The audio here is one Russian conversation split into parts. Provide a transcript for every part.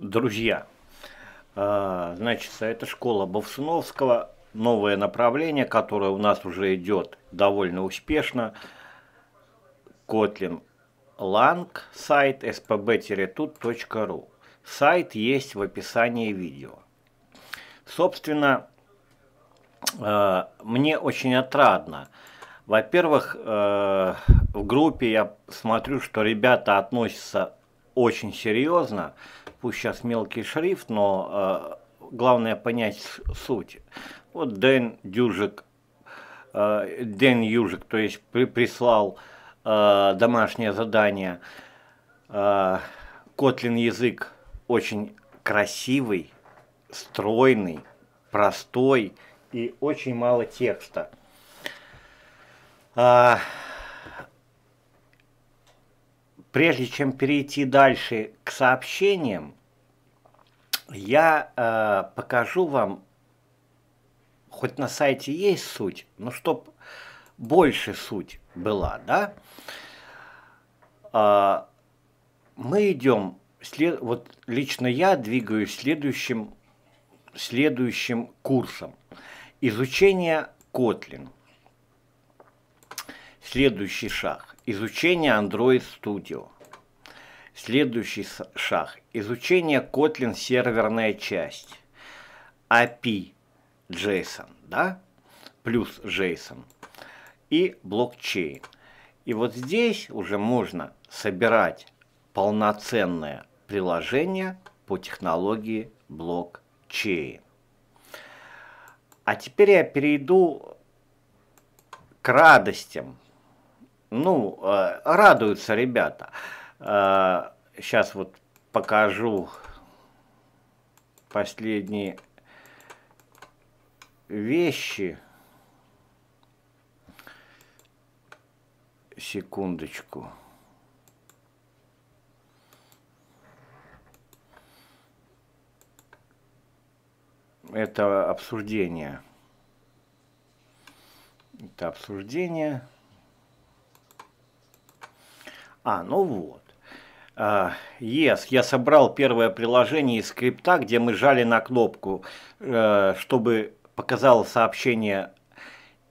друзья. Э, значит, это школа Бовсуновского, новое направление, которое у нас уже идет довольно успешно. Котлин Ланг сайт spb-tut.ru. Сайт есть в описании видео. Собственно, э, мне очень отрадно. Во-первых, э, в группе я смотрю, что ребята относятся очень серьезно пусть сейчас мелкий шрифт, но э, главное понять суть. Вот Дэн Дюжик, э, Дэн Южик, то есть при, прислал э, домашнее задание. Э, Котлин язык очень красивый, стройный, простой и очень мало текста. А, прежде чем перейти дальше к сообщениям, я э, покажу вам, хоть на сайте есть суть, но чтоб больше суть была, да? Э, мы идем, след, вот лично я двигаюсь следующим, следующим курсом. Изучение Kotlin. Следующий шаг. Изучение Android Studio. Следующий шаг. Изучение Kotlin серверная часть. API JSON, да? Плюс JSON. И блокчейн. И вот здесь уже можно собирать полноценное приложение по технологии блокчейн. А теперь я перейду к радостям ну, э, радуются ребята. Сейчас э, вот покажу последние вещи. Секундочку. Это обсуждение. Это обсуждение. А, ну вот. А, yes, я собрал первое приложение из скрипта, где мы жали на кнопку, э, чтобы показало сообщение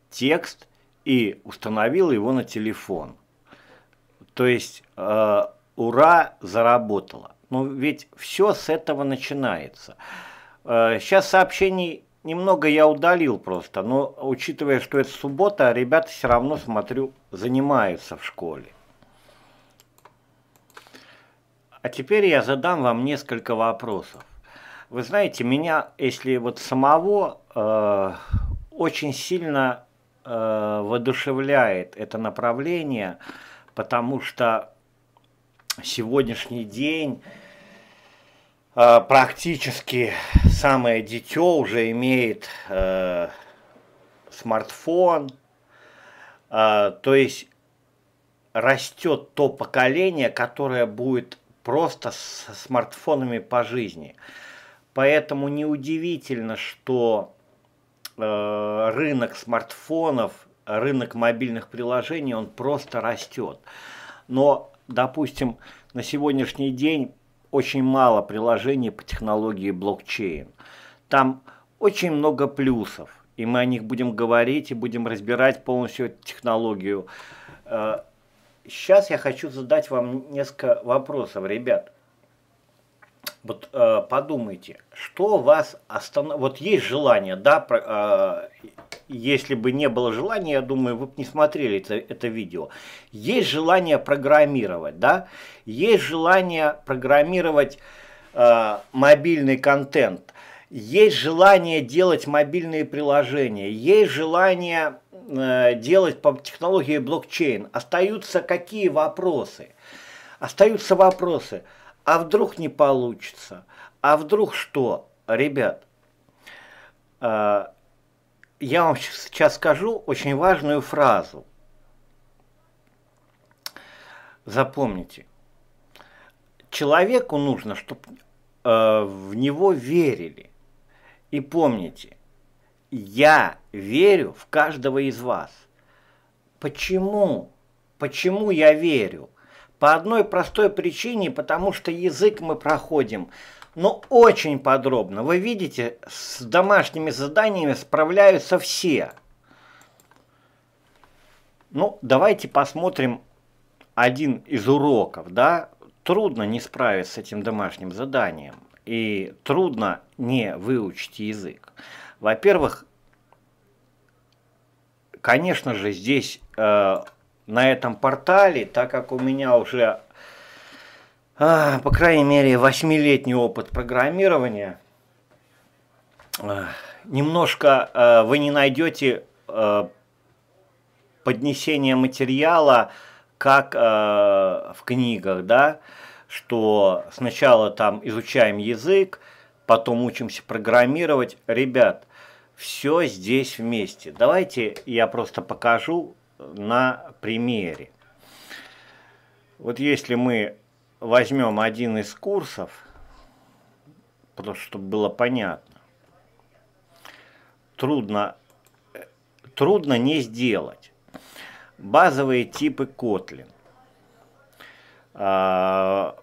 текст и установил его на телефон. То есть, э, ура, заработало. Но ну, ведь все с этого начинается. Сейчас э, сообщений немного я удалил просто, но учитывая, что это суббота, а ребята все равно, смотрю, занимаются в школе. А теперь я задам вам несколько вопросов. Вы знаете, меня, если вот самого, э, очень сильно э, воодушевляет это направление, потому что сегодняшний день э, практически самое дитё уже имеет э, смартфон, э, то есть растет то поколение, которое будет просто с смартфонами по жизни. Поэтому неудивительно, что э, рынок смартфонов, рынок мобильных приложений, он просто растет. Но, допустим, на сегодняшний день очень мало приложений по технологии блокчейн. Там очень много плюсов, и мы о них будем говорить и будем разбирать полностью технологию. Э, Сейчас я хочу задать вам несколько вопросов, ребят. Вот э, подумайте, что вас останов... Вот есть желание, да, про, э, если бы не было желания, я думаю, вы бы не смотрели это, это видео. Есть желание программировать, да, есть желание программировать э, мобильный контент, есть желание делать мобильные приложения, есть желание Э, делать по технологии блокчейн. Остаются какие вопросы? Остаются вопросы, а вдруг не получится? А вдруг что? Ребят, э, я вам сейчас скажу очень важную фразу. Запомните. Человеку нужно, чтобы э, в него верили. И помните, я верю в каждого из вас. Почему? Почему я верю? По одной простой причине, потому что язык мы проходим, но очень подробно. Вы видите, с домашними заданиями справляются все. Ну, давайте посмотрим один из уроков, да? Трудно не справиться с этим домашним заданием, и трудно не выучить язык. Во-первых, конечно же, здесь э, на этом портале, так как у меня уже, э, по крайней мере, восьмилетний опыт программирования, э, немножко э, вы не найдете э, поднесения материала, как э, в книгах, да, что сначала там изучаем язык, потом учимся программировать. Ребят, все здесь вместе. Давайте я просто покажу на примере. Вот если мы возьмем один из курсов, просто чтобы было понятно, трудно, трудно не сделать. Базовые типы Kotlin. 12 а,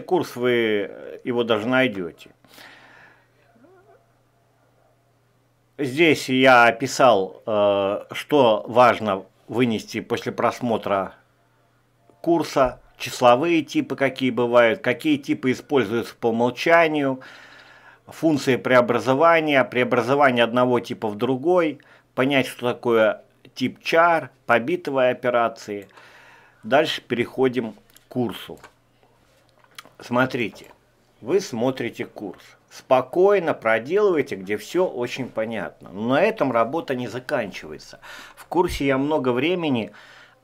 курс вы его даже найдете. Здесь я описал, э, что важно вынести после просмотра курса, числовые типы какие бывают, какие типы используются по умолчанию, функции преобразования, преобразование одного типа в другой, понять, что такое тип чар, побитовые операции. Дальше переходим к курсу. Смотрите, вы смотрите курс спокойно проделывайте, где все очень понятно. Но на этом работа не заканчивается. В курсе я много времени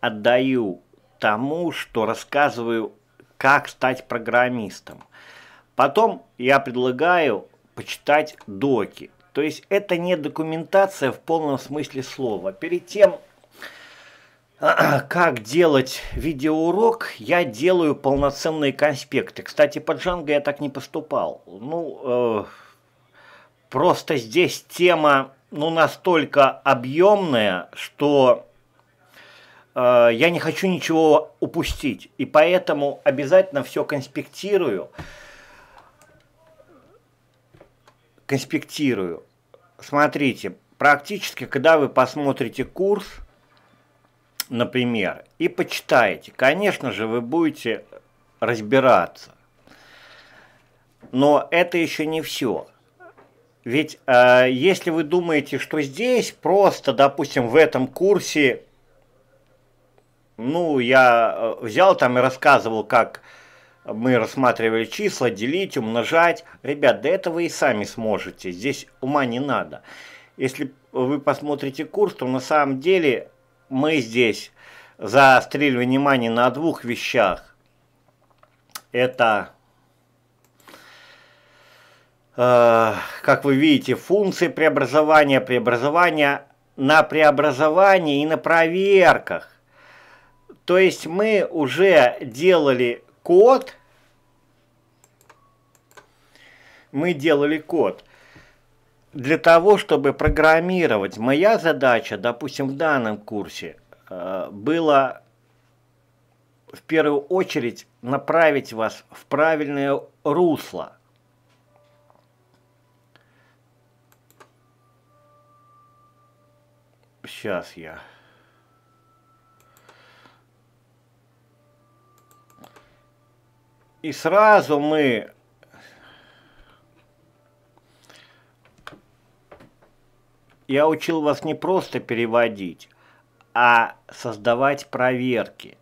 отдаю тому, что рассказываю, как стать программистом. Потом я предлагаю почитать доки. То есть это не документация в полном смысле слова. Перед тем, как делать видеоурок, я делаю полноценные конспекты. Кстати, по Django я так не поступал. Ну, э, просто здесь тема ну, настолько объемная, что э, я не хочу ничего упустить. И поэтому обязательно все конспектирую. Конспектирую. Смотрите, практически, когда вы посмотрите курс, например, и почитаете, конечно же, вы будете разбираться. Но это еще не все. Ведь э, если вы думаете, что здесь просто, допустим, в этом курсе, ну, я э, взял там и рассказывал, как мы рассматривали числа, делить, умножать. Ребят, да этого и сами сможете, здесь ума не надо. Если вы посмотрите курс, то на самом деле мы здесь заострили внимание на двух вещах. Это, э, как вы видите, функции преобразования, преобразования на преобразовании и на проверках. То есть мы уже делали код, мы делали код – для того, чтобы программировать, моя задача, допустим, в данном курсе, э, было в первую очередь направить вас в правильное русло. Сейчас я... И сразу мы Я учил вас не просто переводить, а создавать проверки.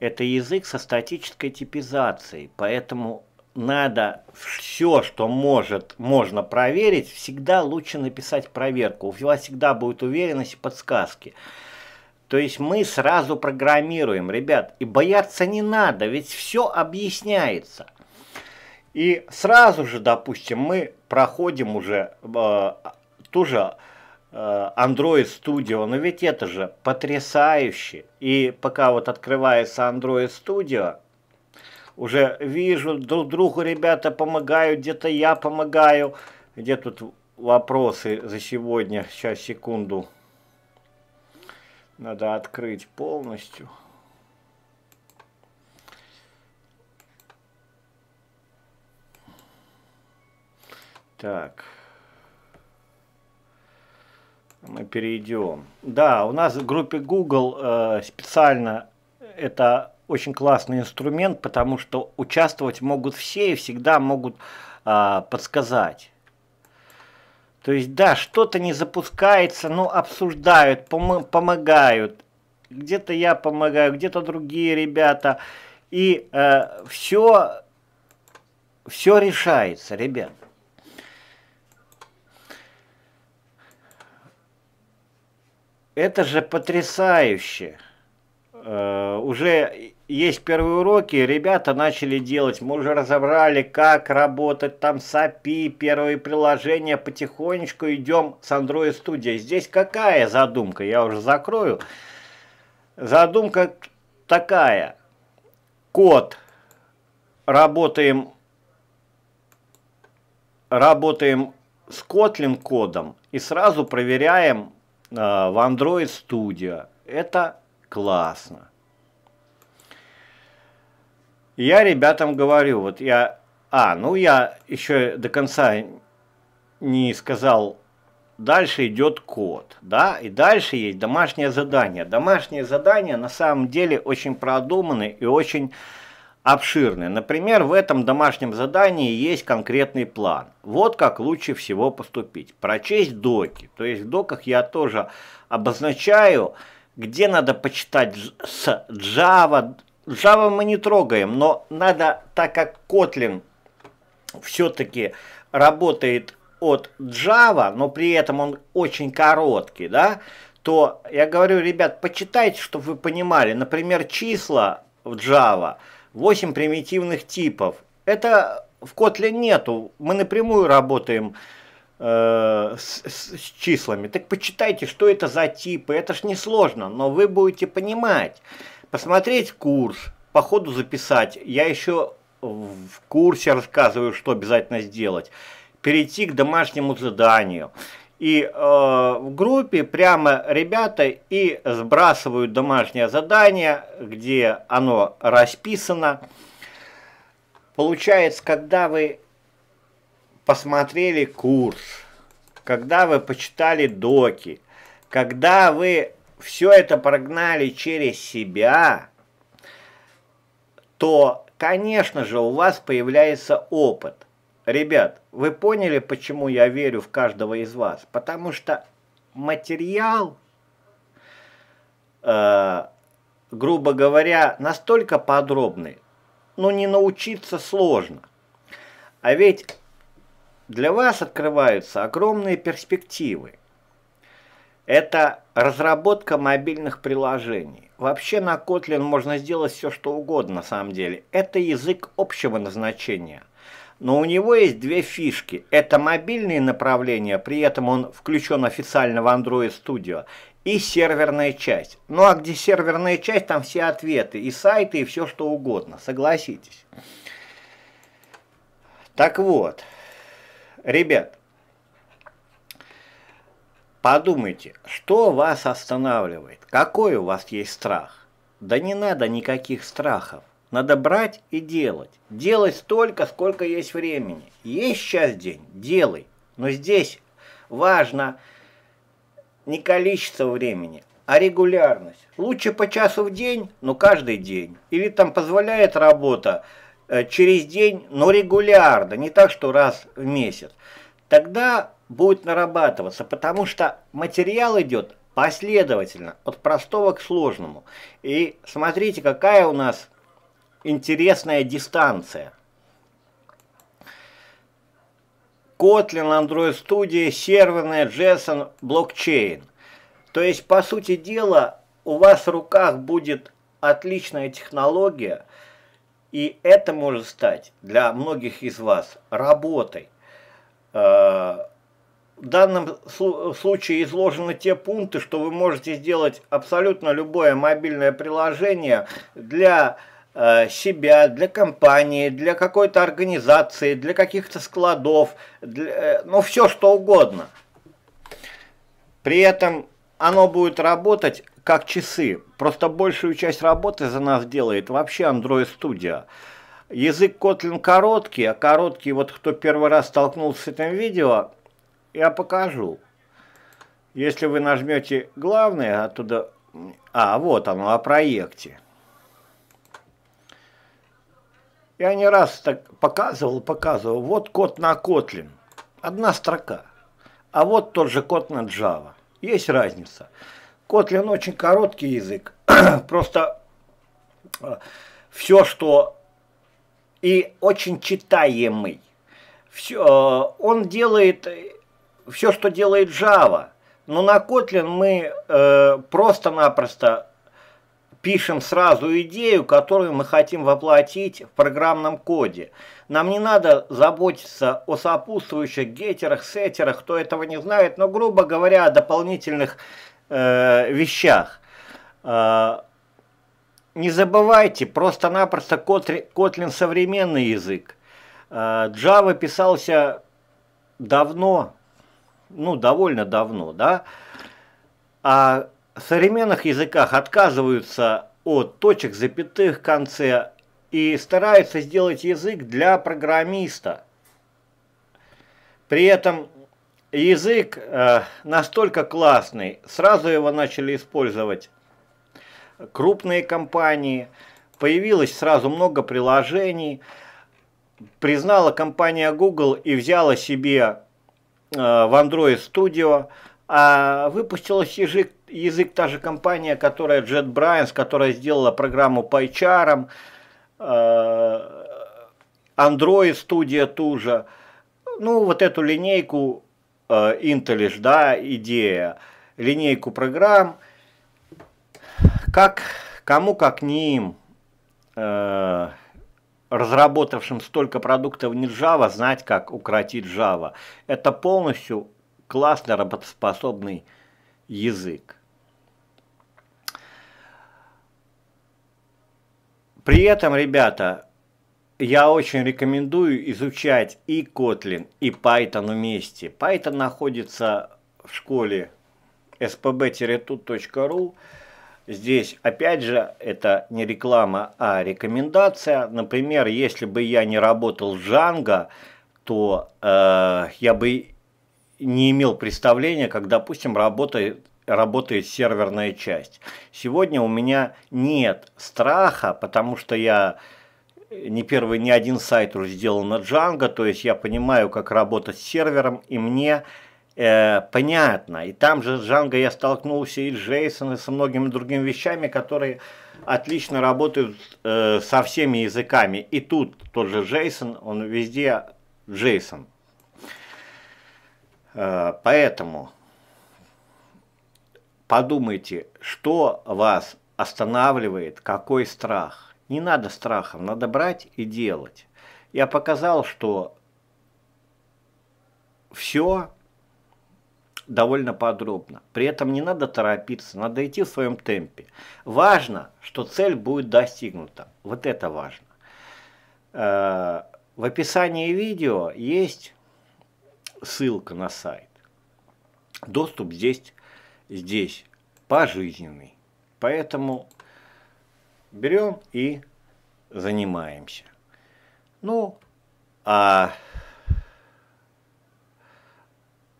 Это язык со статической типизацией, поэтому надо все, что может, можно проверить, всегда лучше написать проверку. У вас всегда будет уверенность и подсказки. То есть мы сразу программируем, ребят, и бояться не надо, ведь все объясняется. И сразу же, допустим, мы проходим уже э, ту же Э, Android Studio, но ведь это же потрясающе. И пока вот открывается Android Studio, уже вижу, друг другу ребята помогают, где-то я помогаю. Где тут вопросы за сегодня? Сейчас, секунду. Надо открыть полностью. Так мы перейдем. Да, у нас в группе Google э, специально это очень классный инструмент, потому что участвовать могут все и всегда могут э, подсказать. То есть, да, что-то не запускается, но обсуждают, пом помогают. Где-то я помогаю, где-то другие ребята. И э, все, все решается, ребят. Это же потрясающе. Э, уже есть первые уроки, ребята начали делать. Мы уже разобрали, как работать там с API, первые приложения. Потихонечку идем с Android Studio. Здесь какая задумка? Я уже закрою. Задумка такая. Код. Работаем, работаем с Kotlin кодом и сразу проверяем Э, в Android Studio. Это классно. Я ребятам говорю, вот я... А, ну я еще до конца не сказал, дальше идет код, да, и дальше есть домашнее задание. Домашнее задание на самом деле очень продуманы и очень обширны. Например, в этом домашнем задании есть конкретный план. Вот как лучше всего поступить. Прочесть доки. То есть в доках я тоже обозначаю, где надо почитать с Java. Java мы не трогаем, но надо, так как Kotlin все-таки работает от Java, но при этом он очень короткий, да, то я говорю, ребят, почитайте, чтобы вы понимали. Например, числа в Java – 8 примитивных типов. Это в Kotlin нету, мы напрямую работаем э, с, с, с числами. Так почитайте, что это за типы, это ж несложно, но вы будете понимать. Посмотреть курс, по ходу записать, я еще в курсе рассказываю, что обязательно сделать. Перейти к домашнему заданию. И э, в группе прямо ребята и сбрасывают домашнее задание, где оно расписано. Получается, когда вы посмотрели курс, когда вы почитали доки, когда вы все это прогнали через себя, то, конечно же, у вас появляется опыт – Ребят, вы поняли, почему я верю в каждого из вас? Потому что материал, э, грубо говоря, настолько подробный, но ну, не научиться сложно. А ведь для вас открываются огромные перспективы. Это разработка мобильных приложений. Вообще на Kotlin можно сделать все, что угодно на самом деле. Это язык общего назначения – но у него есть две фишки. Это мобильные направления, при этом он включен официально в Android Studio, и серверная часть. Ну а где серверная часть, там все ответы, и сайты, и все что угодно, согласитесь. Так вот, ребят, подумайте, что вас останавливает, какой у вас есть страх. Да не надо никаких страхов. Надо брать и делать. Делать столько, сколько есть времени. Есть сейчас день, делай. Но здесь важно не количество времени, а регулярность. Лучше по часу в день, но каждый день. Или там позволяет работа э, через день, но регулярно, не так, что раз в месяц. Тогда будет нарабатываться, потому что материал идет последовательно, от простого к сложному. И смотрите, какая у нас интересная дистанция. Kotlin, Android Studio, серверная, JSON, блокчейн. То есть, по сути дела, у вас в руках будет отличная технология, и это может стать для многих из вас работой. Э, в данном случае изложены те пункты, что вы можете сделать абсолютно любое мобильное приложение для Э, себя, для компании, для какой-то организации, для каких-то складов, для, э, ну все что угодно. При этом оно будет работать как часы. Просто большую часть работы за нас делает вообще Android Studio. Язык Kotlin короткий, а короткий, вот кто первый раз столкнулся с этим видео, я покажу. Если вы нажмете главное, оттуда... А, вот оно, о проекте. Я не раз так показывал, показывал. Вот код на Kotlin. Одна строка. А вот тот же код на Java. Есть разница. Kotlin очень короткий язык. Просто э, все, что... И очень читаемый. Все, э, он делает все, что делает Java. Но на Kotlin мы э, просто-напросто пишем сразу идею, которую мы хотим воплотить в программном коде. Нам не надо заботиться о сопутствующих гетерах, сеттерах, кто этого не знает, но, грубо говоря, о дополнительных э, вещах. Э, не забывайте, просто-напросто Kotlin современный язык. Э, Java писался давно, ну, довольно давно, да, а в современных языках отказываются от точек запятых в конце и стараются сделать язык для программиста. При этом язык э, настолько классный, сразу его начали использовать крупные компании, появилось сразу много приложений, признала компания Google и взяла себе э, в Android Studio, а выпустилась язык язык та же компания, которая JetBrains, которая сделала программу по HR, э, Android студия ту же. Ну, вот эту линейку э, Intellish, да, идея, линейку программ, как, кому как не им, э, разработавшим столько продуктов не Java, знать, как укротить Java. Это полностью классный работоспособный язык. При этом, ребята, я очень рекомендую изучать и Kotlin, и Python вместе. Python находится в школе spb-tut.ru. Здесь, опять же, это не реклама, а рекомендация. Например, если бы я не работал с Django, то э, я бы не имел представления, как, допустим, работает работает серверная часть. Сегодня у меня нет страха, потому что я э, не первый, ни один сайт уже сделал на Django, то есть я понимаю, как работать с сервером, и мне э, понятно. И там же с Django я столкнулся и с JSON, и со многими другими вещами, которые отлично работают э, со всеми языками. И тут тот же JSON, он везде Jason. Э, поэтому подумайте, что вас останавливает, какой страх. Не надо страхом, надо брать и делать. Я показал, что все довольно подробно. При этом не надо торопиться, надо идти в своем темпе. Важно, что цель будет достигнута. Вот это важно. Э, в описании видео есть ссылка на сайт. Доступ здесь здесь пожизненный. Поэтому берем и занимаемся. Ну, а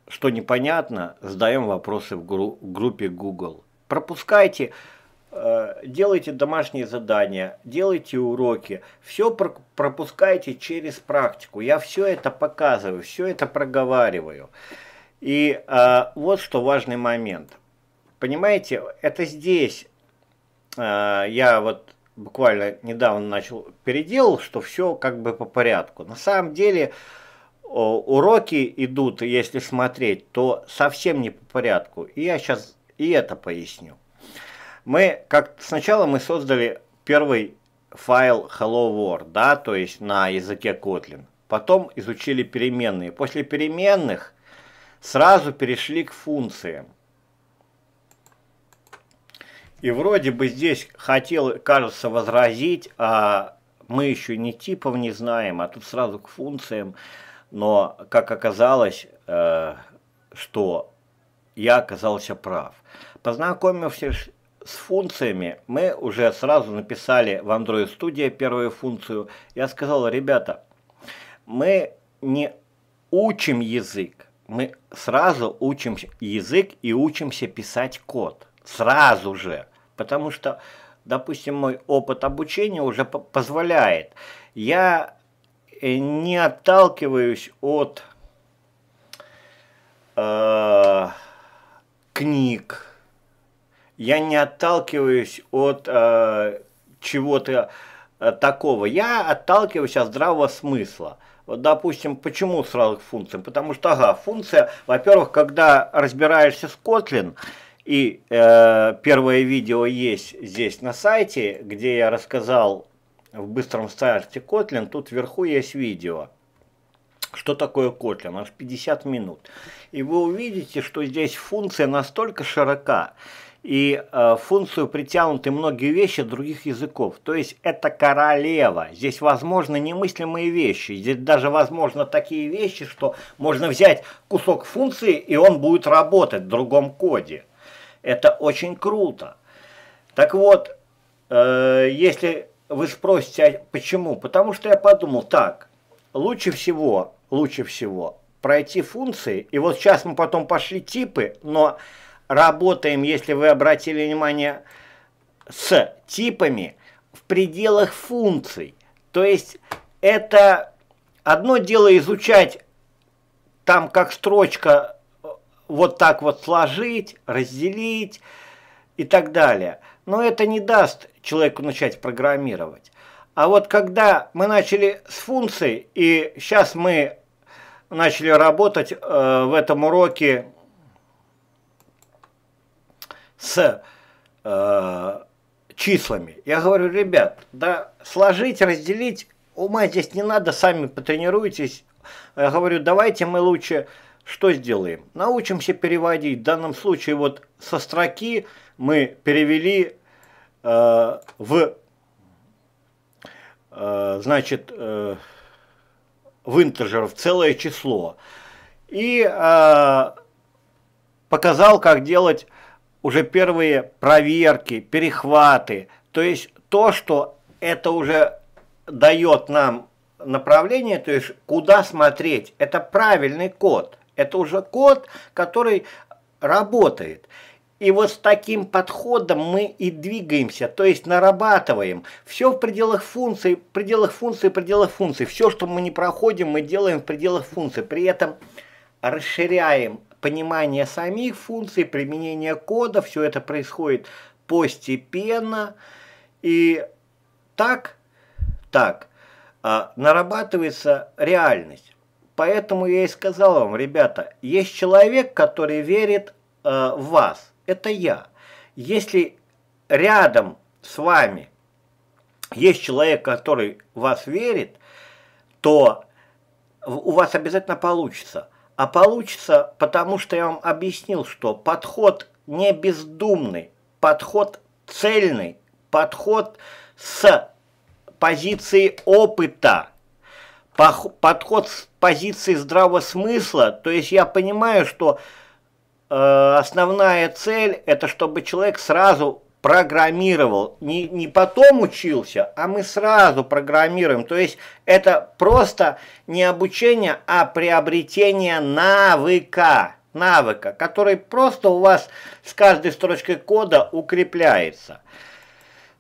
что непонятно, задаем вопросы в группе Google. Пропускайте, э, делайте домашние задания, делайте уроки, все пропускайте через практику. Я все это показываю, все это проговариваю. И э, вот что важный момент – Понимаете, это здесь э, я вот буквально недавно начал переделал, что все как бы по порядку. На самом деле о, уроки идут, если смотреть, то совсем не по порядку. И я сейчас и это поясню. Мы как сначала мы создали первый файл Hello World, да, то есть на языке Kotlin. Потом изучили переменные. После переменных сразу перешли к функциям. И вроде бы здесь хотел, кажется, возразить, а мы еще не типов не знаем, а тут сразу к функциям. Но, как оказалось, э, что я оказался прав. Познакомившись с функциями, мы уже сразу написали в Android Studio первую функцию. Я сказал, ребята, мы не учим язык, мы сразу учим язык и учимся писать код. Сразу же потому что, допустим, мой опыт обучения уже позволяет. Я э, не отталкиваюсь от э, книг, я не отталкиваюсь от э, чего-то э, такого, я отталкиваюсь от здравого смысла. Вот, допустим, почему сразу к функциям? Потому что, ага, функция, во-первых, когда разбираешься с Котлин. И э, первое видео есть здесь на сайте, где я рассказал в быстром старте Kotlin. Тут вверху есть видео, что такое Kotlin, аж 50 минут. И вы увидите, что здесь функция настолько широка, и э, функцию притянуты многие вещи других языков. То есть это королева. Здесь возможны немыслимые вещи. Здесь даже возможно такие вещи, что можно взять кусок функции, и он будет работать в другом коде. Это очень круто. Так вот, э, если вы спросите, а почему? Потому что я подумал, так, лучше всего, лучше всего пройти функции, и вот сейчас мы потом пошли типы, но работаем, если вы обратили внимание, с типами в пределах функций. То есть это одно дело изучать там как строчка вот так вот сложить, разделить и так далее. Но это не даст человеку начать программировать. А вот когда мы начали с функций, и сейчас мы начали работать э, в этом уроке с э, числами. Я говорю, ребят, да сложить, разделить, ума здесь не надо, сами потренируйтесь. Я говорю, давайте мы лучше что сделаем? Научимся переводить. В данном случае вот со строки мы перевели э, в, э, значит, э, в интежер, в целое число. И э, показал, как делать уже первые проверки, перехваты. То есть то, что это уже дает нам направление, то есть куда смотреть, это правильный код – это уже код, который работает. И вот с таким подходом мы и двигаемся, то есть нарабатываем. Все в пределах функции, пределах функции, пределах функции. Все, что мы не проходим, мы делаем в пределах функции. При этом расширяем понимание самих функций, применение кода. Все это происходит постепенно. И так, так, а, нарабатывается реальность. Поэтому я и сказал вам, ребята, есть человек, который верит э, в вас. Это я. Если рядом с вами есть человек, который в вас верит, то у вас обязательно получится. А получится, потому что я вам объяснил, что подход не бездумный, подход цельный, подход с позиции опыта – подход с позиции здравого смысла, то есть я понимаю, что э, основная цель – это чтобы человек сразу программировал, не, не потом учился, а мы сразу программируем, то есть это просто не обучение, а приобретение навыка, навыка, который просто у вас с каждой строчкой кода укрепляется –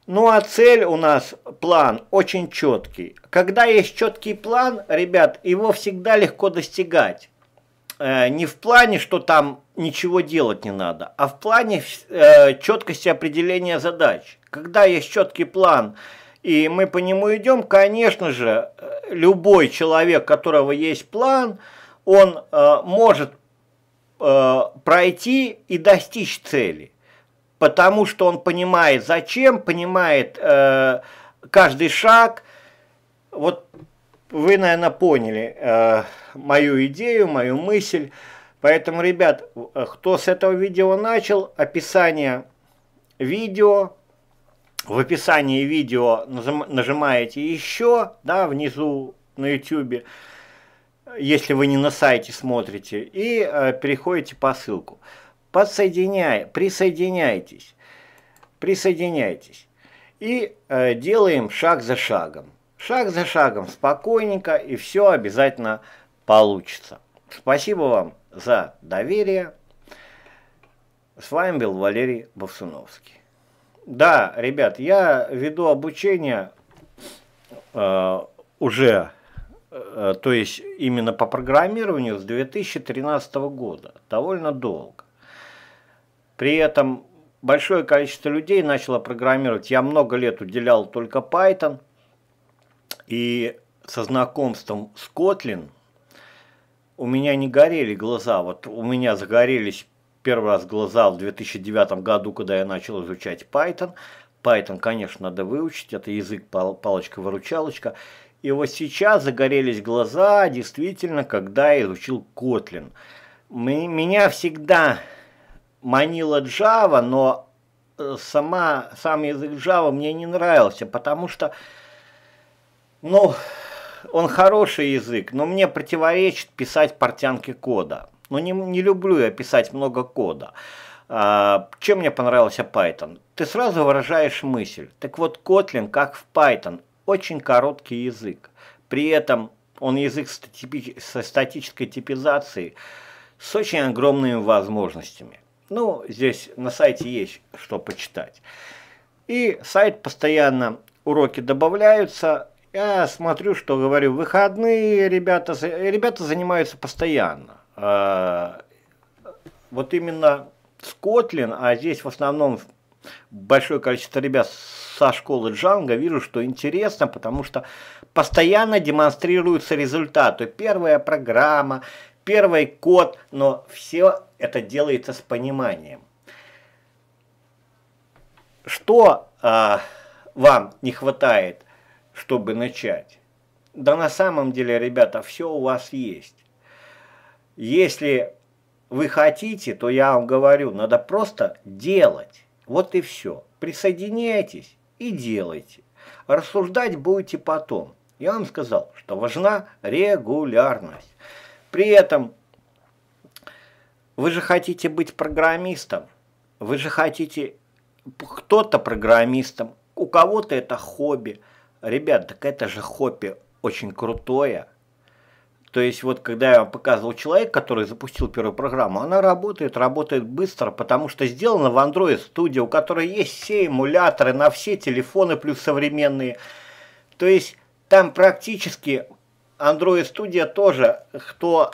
ну а цель у нас, план, очень четкий. Когда есть четкий план, ребят, его всегда легко достигать. Э, не в плане, что там ничего делать не надо, а в плане э, четкости определения задач. Когда есть четкий план, и мы по нему идем, конечно же, э, любой человек, у которого есть план, он э, может э, пройти и достичь цели потому что он понимает зачем, понимает э, каждый шаг. Вот вы, наверное, поняли э, мою идею, мою мысль. Поэтому, ребят, э, кто с этого видео начал, описание видео, в описании видео нажимаете еще, да, внизу на YouTube, если вы не на сайте смотрите, и э, переходите по ссылку подсоединяй, присоединяйтесь, присоединяйтесь. И э, делаем шаг за шагом. Шаг за шагом, спокойненько, и все обязательно получится. Спасибо вам за доверие. С вами был Валерий Бовсуновский. Да, ребят, я веду обучение э, уже, э, то есть именно по программированию с 2013 года, довольно долго. При этом большое количество людей начало программировать. Я много лет уделял только Python. И со знакомством с Kotlin у меня не горели глаза. Вот у меня загорелись первый раз глаза в 2009 году, когда я начал изучать Python. Python, конечно, надо выучить, это язык пал палочка-выручалочка. И вот сейчас загорелись глаза, действительно, когда я изучил Kotlin. Меня всегда манила Java, но э, сама, сам язык Java мне не нравился, потому что, ну, он хороший язык, но мне противоречит писать портянки кода. Ну, не, не люблю я писать много кода. А, чем мне понравился Python? Ты сразу выражаешь мысль. Так вот, Kotlin, как в Python, очень короткий язык. При этом он язык со статической типизацией, с очень огромными возможностями. Ну, здесь на сайте есть что почитать. И сайт постоянно, уроки добавляются. Я смотрю, что говорю, выходные ребята, ребята занимаются постоянно. А, вот именно Скотлин, а здесь в основном большое количество ребят со школы Джанга, вижу, что интересно, потому что постоянно демонстрируются результаты. Первая программа, первый код, но все это делается с пониманием. Что э, вам не хватает, чтобы начать? Да на самом деле, ребята, все у вас есть. Если вы хотите, то я вам говорю, надо просто делать. Вот и все. Присоединяйтесь и делайте. Рассуждать будете потом. Я вам сказал, что важна регулярность. При этом вы же хотите быть программистом. Вы же хотите кто-то программистом, у кого-то это хобби. Ребят, так это же хобби очень крутое. То есть вот когда я вам показывал человек, который запустил первую программу, она работает, работает быстро, потому что сделана в Android Studio, у которой есть все эмуляторы на все телефоны плюс современные. То есть там практически Android Studio тоже, кто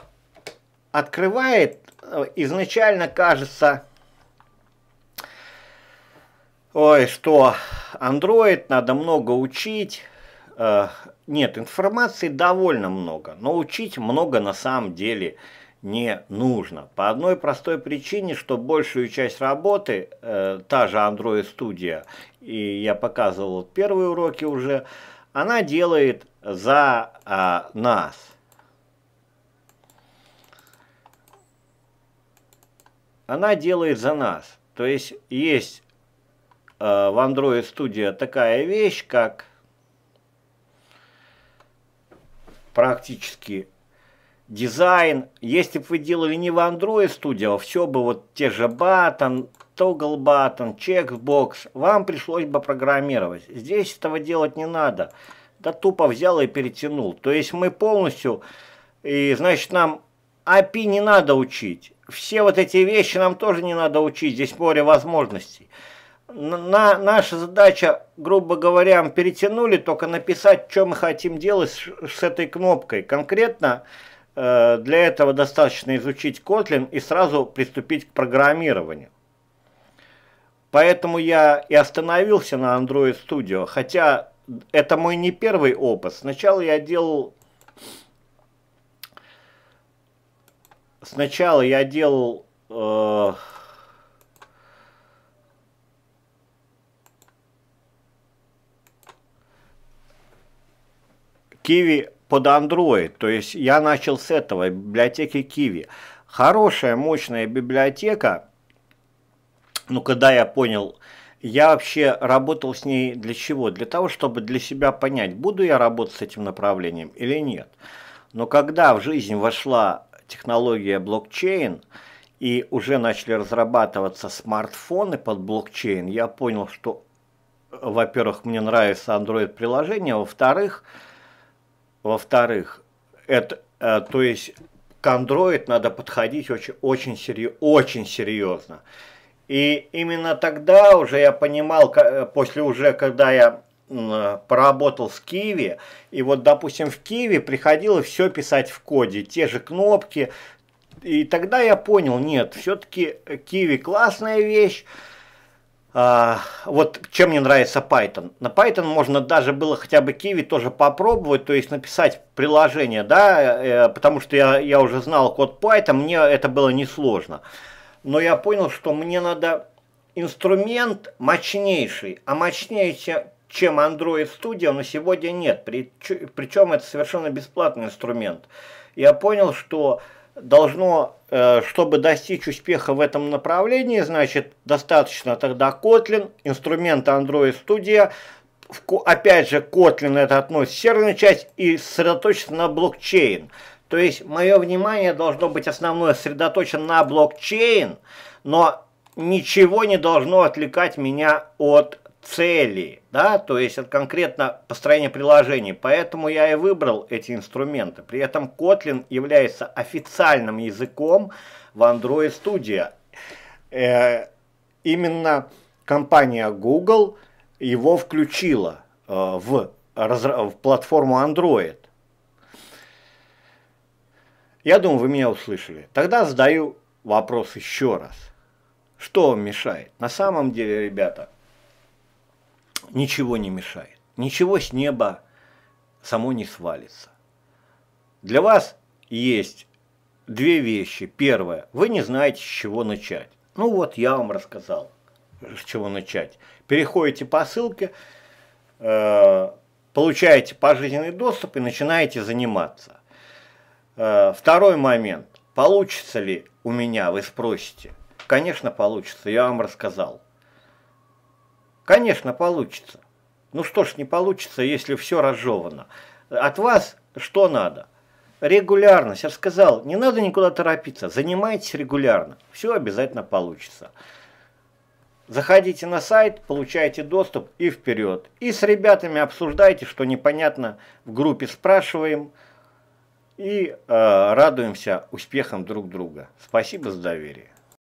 открывает, э, изначально кажется, ой, что Android надо много учить, э, нет, информации довольно много, но учить много на самом деле не нужно. По одной простой причине, что большую часть работы, э, та же Android Studio, и я показывал первые уроки уже, она делает за а, нас. она делает за нас. То есть есть э, в Android Studio такая вещь, как практически дизайн. Если бы вы делали не в Android Studio, все бы вот те же батон, toggle button, checkbox, вам пришлось бы программировать. Здесь этого делать не надо. Да тупо взял и перетянул. То есть мы полностью, и значит нам API не надо учить все вот эти вещи нам тоже не надо учить, здесь море возможностей. На, наша задача, грубо говоря, перетянули, только написать, что мы хотим делать с, с этой кнопкой. Конкретно э, для этого достаточно изучить Kotlin и сразу приступить к программированию. Поэтому я и остановился на Android Studio, хотя это мой не первый опыт. Сначала я делал сначала я делал... Киви э, под Android, то есть я начал с этого, библиотеки Киви. Хорошая, мощная библиотека, ну, когда я понял, я вообще работал с ней для чего? Для того, чтобы для себя понять, буду я работать с этим направлением или нет. Но когда в жизнь вошла технология блокчейн, и уже начали разрабатываться смартфоны под блокчейн, я понял, что, во-первых, мне нравится Android-приложение, во-вторых, во-вторых, это, э, то есть к Android надо подходить очень, очень, серьез, очень серьезно. И именно тогда уже я понимал, э, после уже когда я поработал с Киеве, и вот, допустим, в Киеве приходило все писать в коде, те же кнопки, и тогда я понял, нет, все-таки Киеве классная вещь, а, вот чем мне нравится Python. На Python можно даже было хотя бы Kiwi тоже попробовать, то есть написать приложение, да, э, потому что я, я уже знал код Python, мне это было несложно. Но я понял, что мне надо инструмент мощнейший, а мощнейший чем Android Studio, но сегодня нет. Причем это совершенно бесплатный инструмент. Я понял, что должно, э, чтобы достичь успеха в этом направлении, значит, достаточно тогда Kotlin, инструмента Android Studio, опять же, Kotlin это относится к серверной части и сосредоточиться на блокчейн. То есть, мое внимание должно быть основное сосредоточено на блокчейн, но ничего не должно отвлекать меня от цели, да, то есть это конкретно построение приложений. Поэтому я и выбрал эти инструменты. При этом Kotlin является официальным языком в Android Studio. Э, именно компания Google его включила э, в, в платформу Android. Я думаю, вы меня услышали. Тогда задаю вопрос еще раз. Что вам мешает? На самом деле, ребята, ничего не мешает. Ничего с неба само не свалится. Для вас есть две вещи. Первое, вы не знаете, с чего начать. Ну вот, я вам рассказал, с чего начать. Переходите по ссылке, э, получаете пожизненный доступ и начинаете заниматься. Э, второй момент. Получится ли у меня, вы спросите. Конечно, получится, я вам рассказал. Конечно, получится. Ну что ж не получится, если все разжевано. От вас что надо? Регулярность. Я же сказал, не надо никуда торопиться. Занимайтесь регулярно. Все обязательно получится. Заходите на сайт, получайте доступ и вперед. И с ребятами обсуждайте, что непонятно, в группе спрашиваем и э, радуемся успехам друг друга. Спасибо за доверие.